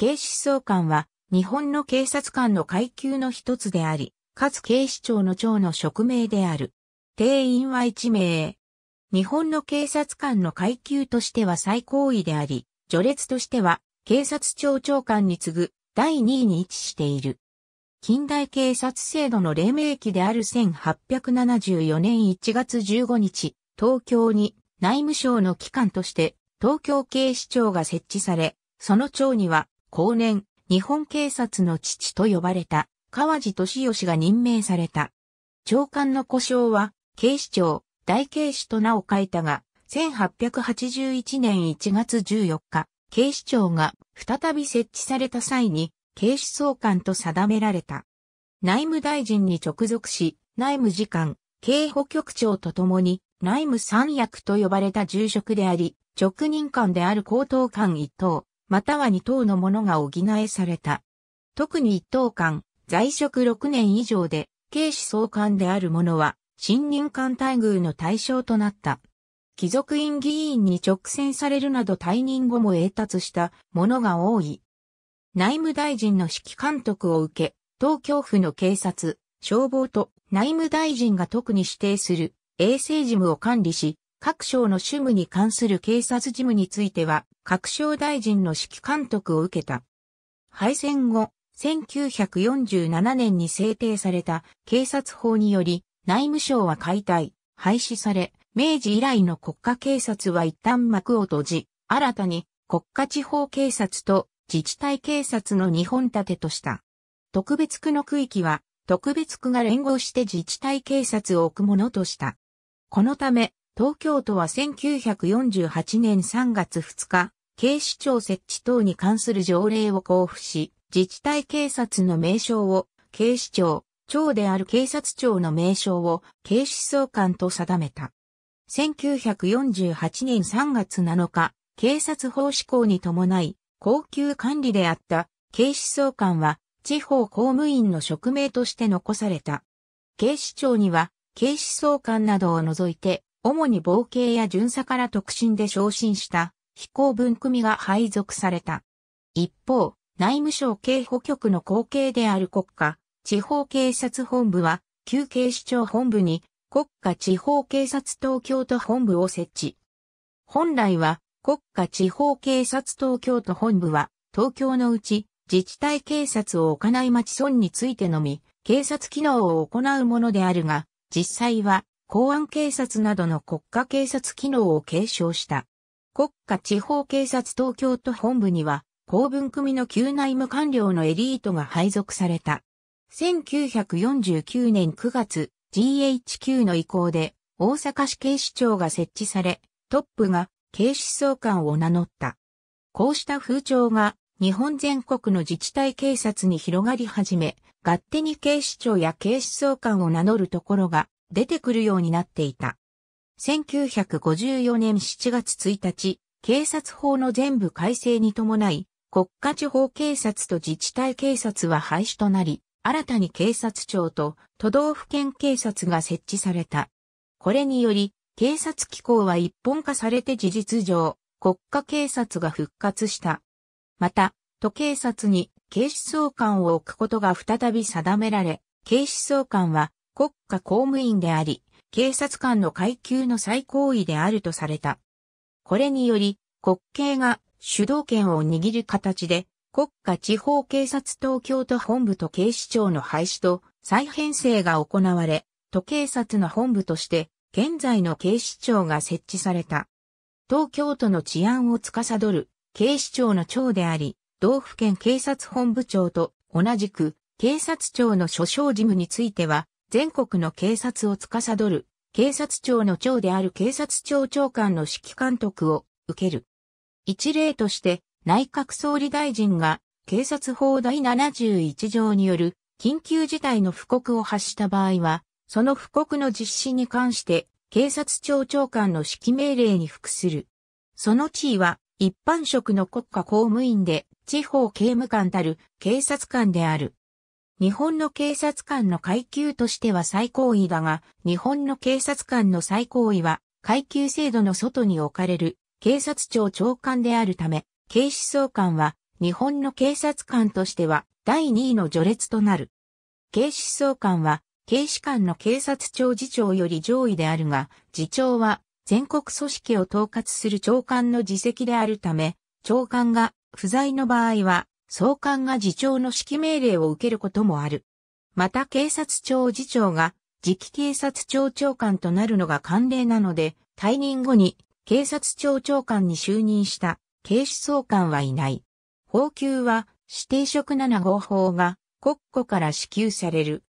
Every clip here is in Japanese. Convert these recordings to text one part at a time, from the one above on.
警視総監は日本の警察官の階級の一つであり、かつ警視庁の長の職名である。定員は1名。日本の警察官の階級としては最高位であり、序列としては警察庁長官に次ぐ第2位に位置している。近代警察制度の黎明期である1874年1月15日、東京に内務省の機関として東京警視庁が設置され、その庁には後年、日本警察の父と呼ばれた川地敏義が任命された。長官の故障は、警視庁、大警視と名を変えたが、1881年1月14日、警視庁が再び設置された際に、警視総監と定められた。内務大臣に直属し、内務次官、警保局長と共に、内務三役と呼ばれた重職であり、職任官である高等官一等、または二等のものが補えされた。特に一等間、在職6年以上で、警視総監である者は、新任官待遇の対象となった。貴族院議員に直選されるなど退任後も栄達した者が多い。内務大臣の指揮監督を受け、東京府の警察、消防と内務大臣が特に指定する衛生事務を管理し、各省の主務に関する警察事務については、各省大臣の指揮監督を受けた。敗戦後、1947年に制定された警察法により、内務省は解体、廃止され、明治以来の国家警察は一旦幕を閉じ、新たに国家地方警察と自治体警察の二本立てとした。特別区の区域は、特別区が連合して自治体警察を置くものとした。このため、東京都は1948年3月2日、警視庁設置等に関する条例を交付し、自治体警察の名称を警視庁、庁である警察庁の名称を警視総監と定めた。1948年3月7日、警察法施行に伴い、高級管理であった警視総監は地方公務員の職名として残された。警視庁には警視総監などを除いて、主に冒険や巡査から特進で昇進した飛行文組が配属された。一方、内務省警保局の後継である国家、地方警察本部は、旧警視庁本部に、国家地方警察東京都本部を設置。本来は、国家地方警察東京都本部は、東京のうち、自治体警察を置かない町村についてのみ、警察機能を行うものであるが、実際は、公安警察などの国家警察機能を継承した。国家地方警察東京都本部には、公文組の旧内務官僚のエリートが配属された。1949年9月、GHQ の意向で、大阪市警視庁が設置され、トップが警視総監を名乗った。こうした風潮が日本全国の自治体警察に広がり始め、勝手に警視庁や警視総監を名乗るところが出てくるようになっていた。1954年7月1日、警察法の全部改正に伴い、国家地方警察と自治体警察は廃止となり、新たに警察庁と都道府県警察が設置された。これにより、警察機構は一本化されて事実上、国家警察が復活した。また、都警察に警視総監を置くことが再び定められ、警視総監は国家公務員であり、警察官の階級の最高位であるとされた。これにより、国警が主導権を握る形で、国家地方警察東京都本部と警視庁の廃止と再編成が行われ、都警察の本部として、現在の警視庁が設置された。東京都の治安を司る警視庁の長であり、道府県警察本部長と同じく警察庁の所掌事務については全国の警察を司る、警察庁の長である警察庁長官の指揮監督を受ける。一例として、内閣総理大臣が警察法第71条による緊急事態の布告を発した場合は、その布告の実施に関して警察庁長官の指揮命令に服する。その地位は一般職の国家公務員で地方刑務官たる警察官である。日本の警察官の階級としては最高位だが、日本の警察官の最高位は、階級制度の外に置かれる警察庁長官であるため、警視総監は日本の警察官としては第2位の序列となる。警視総監は警視官の警察庁次長より上位であるが、次長は全国組織を統括する長官の自責であるため、長官が不在の場合は総監が次長の指揮命令を受けることもある。また警察庁次長が次期警察庁長官となるのが慣例なので、退任後に警察庁長官に就任した警視総監はいない。報級は指定職7号法が国庫から支給される。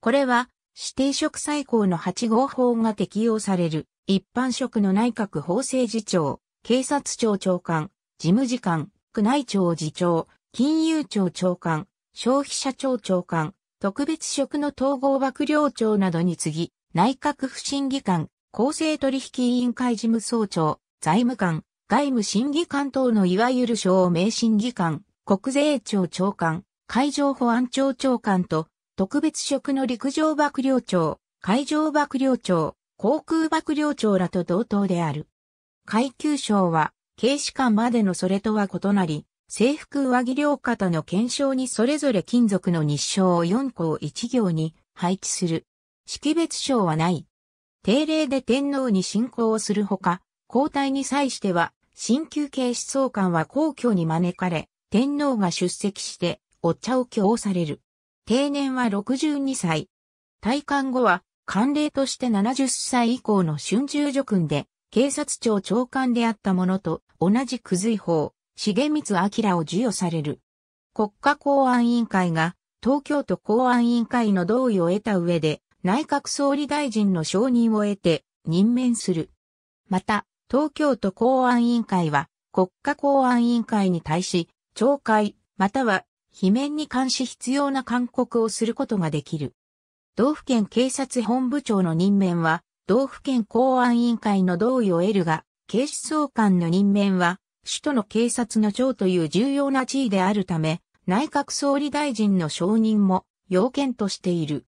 これは指定職最高の8号法が適用される一般職の内閣法制次長、警察庁長官、事務次官、区内庁次長、金融庁長官、消費者庁長官、特別職の統合幕僚長などに次ぎ、内閣府審議官、公正取引委員会事務総長、財務官、外務審議官等のいわゆる省名審議官、国税庁長官、海上保安庁長官と、特別職の陸上幕僚長、海上幕僚長、航空幕僚長らと同等である。階級省は、警視官までのそれとは異なり、制服上着両肩の検証にそれぞれ金属の日照を4個1行に配置する。識別証はない。定例で天皇に進行をするほか、皇太に際しては、新旧警視総監は皇居に招かれ、天皇が出席してお茶を供される。定年は62歳。退官後は、慣例として70歳以降の春秋叙勲で、警察庁長官であったものと、同じく随法、重光明を授与される。国家公安委員会が東京都公安委員会の同意を得た上で内閣総理大臣の承認を得て任免する。また、東京都公安委員会は国家公安委員会に対し懲戒または罷免に関し必要な勧告をすることができる。道府県警察本部長の任免は道府県公安委員会の同意を得るが、警視総監の任免は、首都の警察の長という重要な地位であるため、内閣総理大臣の承認も要件としている。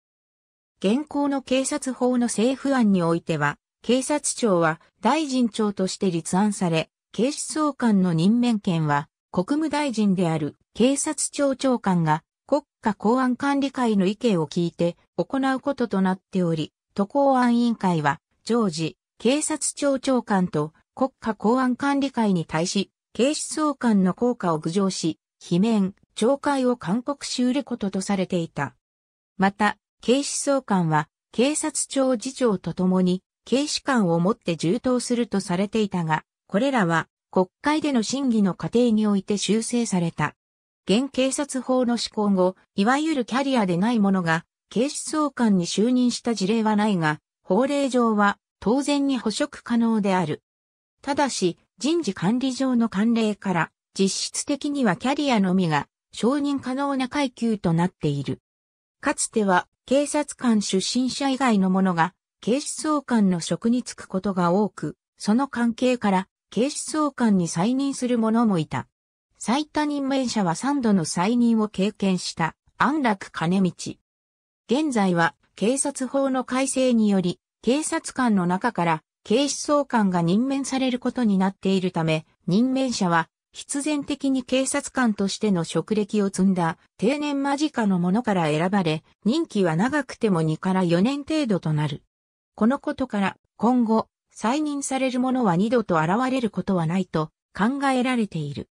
現行の警察法の政府案においては、警察庁は大臣長として立案され、警視総監の任免権は国務大臣である警察庁長官が国家公安管理会の意見を聞いて行うこととなっており、都公安委員会は常時警察庁長官と国家公安管理会に対し、警視総監の効果を具上し、罷免、懲戒を勧告しうることとされていた。また、警視総監は、警察庁次長と共に、警視官をもって充当するとされていたが、これらは、国会での審議の過程において修正された。現警察法の施行後、いわゆるキャリアでない者が、警視総監に就任した事例はないが、法令上は当然に捕食可能である。ただし、人事管理上の慣例から、実質的にはキャリアのみが承認可能な階級となっている。かつては、警察官出身者以外の者が、警視総監の職に就くことが多く、その関係から、警視総監に再任する者もいた。最多任命者は3度の再任を経験した安楽兼道。現在は警察法の改正により警察官の中から警視総監が任免されることになっているため、任免者は必然的に警察官としての職歴を積んだ定年間近の者から選ばれ、任期は長くても2から4年程度となる。このことから今後、再任される者は二度と現れることはないと考えられている。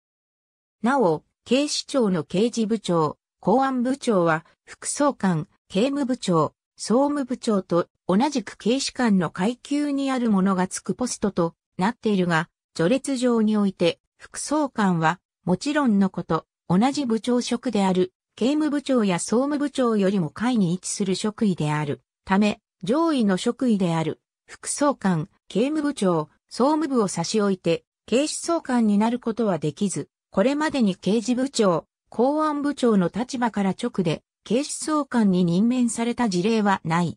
なお、警視庁の刑事部長、公安部長は副総監、刑務部長、総務部長と同じく警視官の階級にあるものがつくポストとなっているが、序列上において副総監はもちろんのこと同じ部長職である刑務部長や総務部長よりも下位に位置する職位であるため上位の職位である副総監、刑務部長、総務部を差し置いて警視総監になることはできず、これまでに刑事部長、公安部長の立場から直で警視総監に任命された事例はない。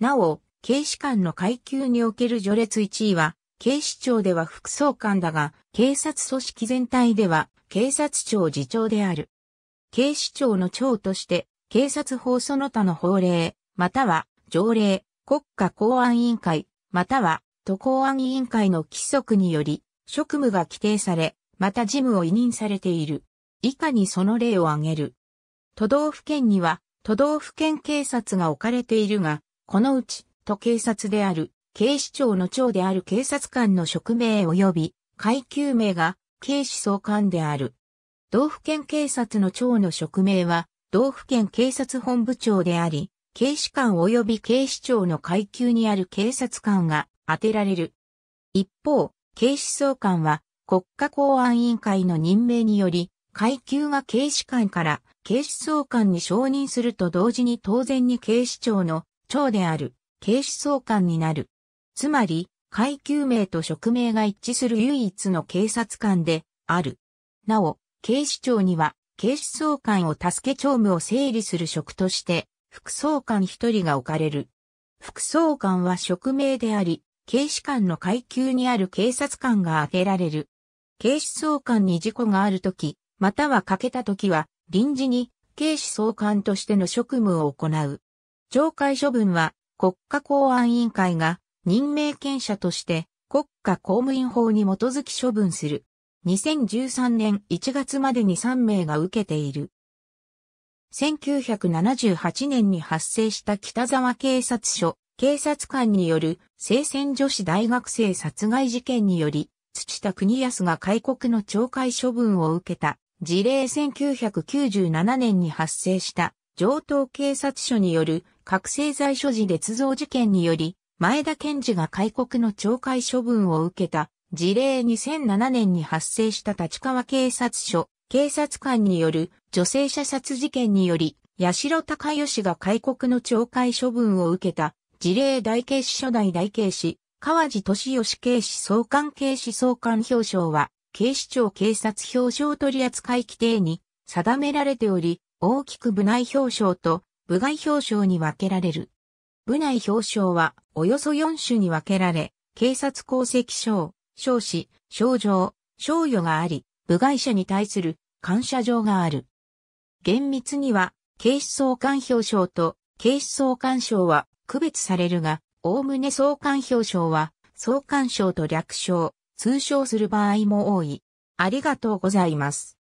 なお、警視官の階級における序列1位は、警視庁では副総監だが、警察組織全体では、警察庁次長である。警視庁の長として、警察法その他の法令、または条例、国家公安委員会、または都公安委員会の規則により、職務が規定され、また事務を委任されている。以下にその例を挙げる。都道府県には都道府県警察が置かれているが、このうち都警察である警視庁の長である警察官の職名及び階級名が警視総監である。道府県警察の長の職名は道府県警察本部長であり、警視官及び警視庁の階級にある警察官が当てられる。一方、警視総監は国家公安委員会の任命により階級が警視官から警視総監に承認すると同時に当然に警視庁の長である警視総監になる。つまり、階級名と職名が一致する唯一の警察官である。なお、警視庁には警視総監を助け庁務を整理する職として副総監一人が置かれる。副総監は職名であり、警視官の階級にある警察官が挙げられる。警視総監に事故があるとき、または欠けた時は、臨時に、警視総監としての職務を行う。懲戒処分は、国家公安委員会が、任命権者として、国家公務員法に基づき処分する。2013年1月までに3名が受けている。1978年に発生した北沢警察署、警察官による聖戦女子大学生殺害事件により、土田国安が開国の懲戒処分を受けた事例1997年に発生した上東警察署による覚醒剤所持劣造事件により、前田健治が開国の懲戒処分を受けた事例2007年に発生した立川警察署警察官による女性射殺事件により、八代隆義が開国の懲戒処分を受けた事例大警視初代大警視、川地俊義警視総監警視総監表彰は、警視庁警察表彰取扱規定に定められており、大きく部内表彰と部外表彰に分けられる。部内表彰はおよそ4種に分けられ、警察功績賞、賞子、賞状、賞与があり、部外者に対する感謝状がある。厳密には、警視総監表彰と警視総監賞は区別されるが、おおむね総監表彰は、総監賞と略称、通称する場合も多い。ありがとうございます。